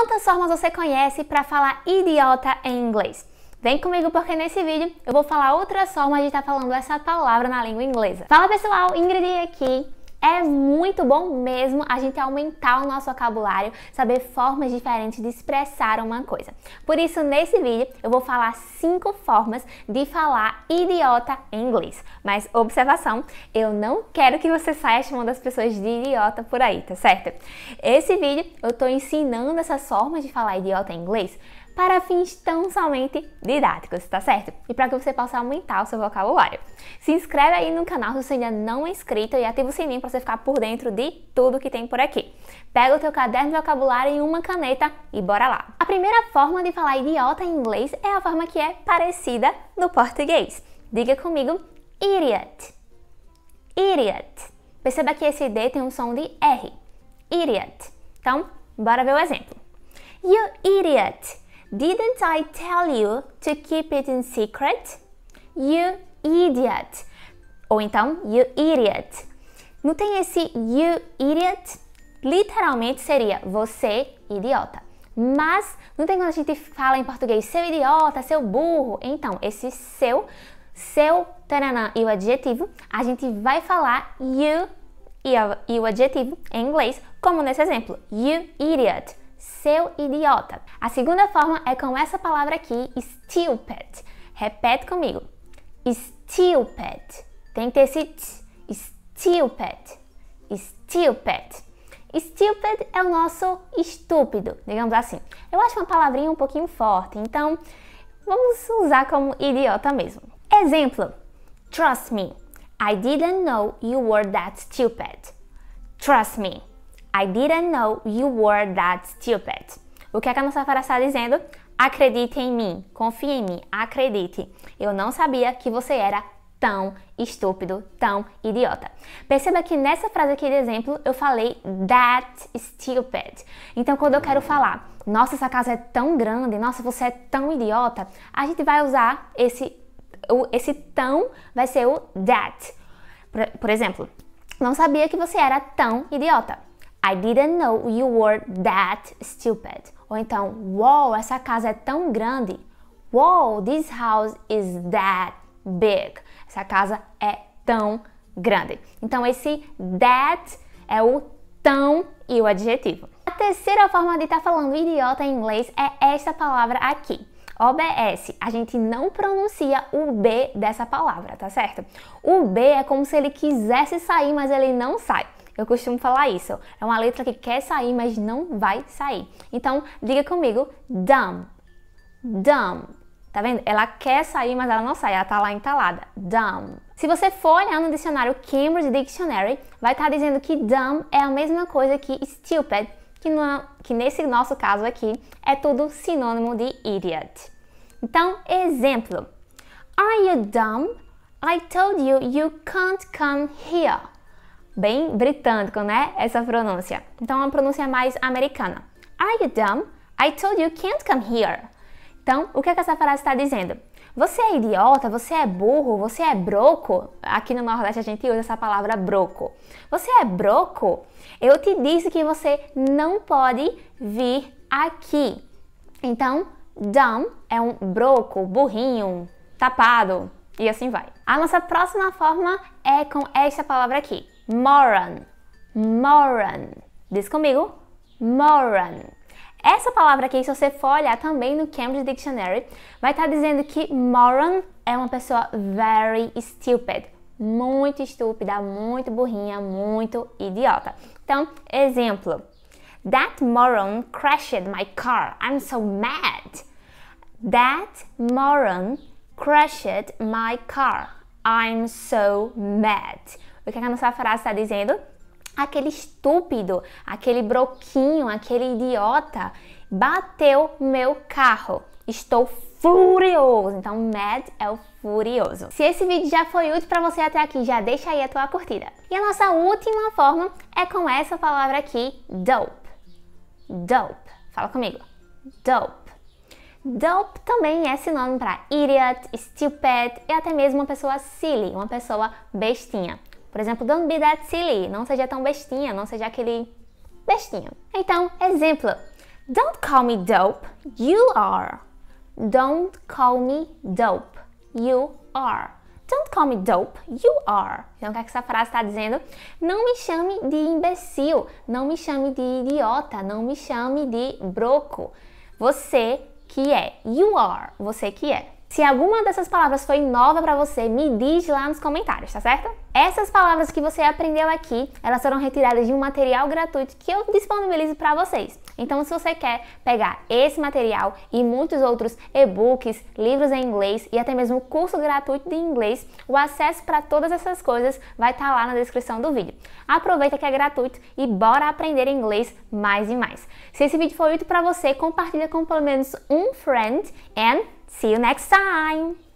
Quantas formas você conhece para falar idiota em inglês? Vem comigo porque nesse vídeo eu vou falar outras formas de estar tá falando essa palavra na língua inglesa. Fala pessoal, Ingrid aqui. É muito bom mesmo a gente aumentar o nosso vocabulário, saber formas diferentes de expressar uma coisa. Por isso, nesse vídeo, eu vou falar cinco formas de falar idiota em inglês. Mas, observação, eu não quero que você saia chamando as pessoas de idiota por aí, tá certo? Esse vídeo, eu tô ensinando essas formas de falar idiota em inglês para fins tão somente didáticos, tá certo? E para que você possa aumentar o seu vocabulário. Se inscreve aí no canal se você ainda não é inscrito e ativa o sininho para você ficar por dentro de tudo que tem por aqui. Pega o teu caderno de vocabulário e uma caneta e bora lá. A primeira forma de falar idiota em inglês é a forma que é parecida no português. Diga comigo, idiot. Idiot. Perceba que esse D tem um som de R. Idiot. Então, bora ver o exemplo. You idiot. Didn't I tell you to keep it in secret? You idiot. Ou então, you idiot. tem esse you idiot. Literalmente seria você idiota. Mas não tem quando a gente fala em português seu idiota, seu burro. Então, esse seu, seu, taranã e o adjetivo, a gente vai falar you e o adjetivo em inglês, como nesse exemplo, you idiot seu idiota. A segunda forma é com essa palavra aqui, stupid. Repete comigo. Stupid. Tem que ter esse t. Stupid. Stupid. Stupid é o nosso estúpido, digamos assim. Eu acho uma palavrinha um pouquinho forte, então vamos usar como idiota mesmo. Exemplo: Trust me, I didn't know you were that stupid. Trust me, I didn't know you were that stupid. O que, é que a nossa frase está dizendo? Acredite em mim, confie em mim, acredite. Eu não sabia que você era tão estúpido, tão idiota. Perceba que nessa frase aqui de exemplo eu falei that stupid. Então quando eu quero falar, nossa, essa casa é tão grande, nossa, você é tão idiota, a gente vai usar esse esse tão vai ser o that. Por, por exemplo, não sabia que você era tão idiota. I didn't know you were that stupid. Ou então, wow, essa casa é tão grande. Wow, this house is that big. Essa casa é tão grande. Então, esse that é o tão e o adjetivo. A terceira forma de estar tá falando idiota em inglês é esta palavra aqui. OBS, a gente não pronuncia o B dessa palavra, tá certo? O B é como se ele quisesse sair, mas ele não sai. Eu costumo falar isso. É uma letra que quer sair, mas não vai sair. Então, diga comigo, dumb, dumb. Tá vendo? Ela quer sair, mas ela não sai, ela tá lá entalada. Dumb. Se você for olhar no dicionário Cambridge Dictionary, vai estar tá dizendo que dumb é a mesma coisa que stupid, que, não, que nesse nosso caso aqui é tudo sinônimo de idiot. Então, exemplo. Are you dumb? I told you you can't come here bem britânico, né? Essa pronúncia. Então, é uma pronúncia mais americana. Are you dumb? I told you can't come here. Então, o que, é que essa frase está dizendo? Você é idiota, você é burro, você é broco. Aqui no Nordeste a gente usa essa palavra broco. Você é broco? Eu te disse que você não pode vir aqui. Então, dumb é um broco, burrinho, tapado, e assim vai. A nossa próxima forma é com esta palavra aqui: moron. Moron. Diz comigo: moron. Essa palavra aqui, se você for olhar também no Cambridge Dictionary, vai estar tá dizendo que moron é uma pessoa very stupid, muito estúpida, muito burrinha, muito idiota. Então, exemplo: That moron crashed my car. I'm so mad. That moron crashed my car. I'm so mad. O que é a nossa frase está dizendo? Aquele estúpido, aquele broquinho, aquele idiota bateu meu carro. Estou furioso. Então, mad é o furioso. Se esse vídeo já foi útil para você até aqui, já deixa aí a tua curtida. E a nossa última forma é com essa palavra aqui, dope. Dope. Fala comigo. Dope. Dope também é sinônimo para idiot, stupid e até mesmo uma pessoa silly, uma pessoa bestinha. Por exemplo, don't be that silly, não seja tão bestinha, não seja aquele bestinho. Então, exemplo: Don't call me dope, you are. Don't call me dope, you are. Don't call me dope, you are. Então, o que, é que essa frase está dizendo? Não me chame de imbecil, não me chame de idiota, não me chame de broco. Você que é you are, você que é. Se alguma dessas palavras foi nova para você, me diz lá nos comentários, tá certo? Essas palavras que você aprendeu aqui, elas foram retiradas de um material gratuito que eu disponibilizo para vocês. Então, se você quer pegar esse material e muitos outros e-books, livros em inglês e até mesmo curso gratuito de inglês, o acesso para todas essas coisas vai estar tá lá na descrição do vídeo. Aproveita que é gratuito e bora aprender inglês mais e mais. Se esse vídeo foi útil para você, compartilha com pelo menos um friend and see you next time.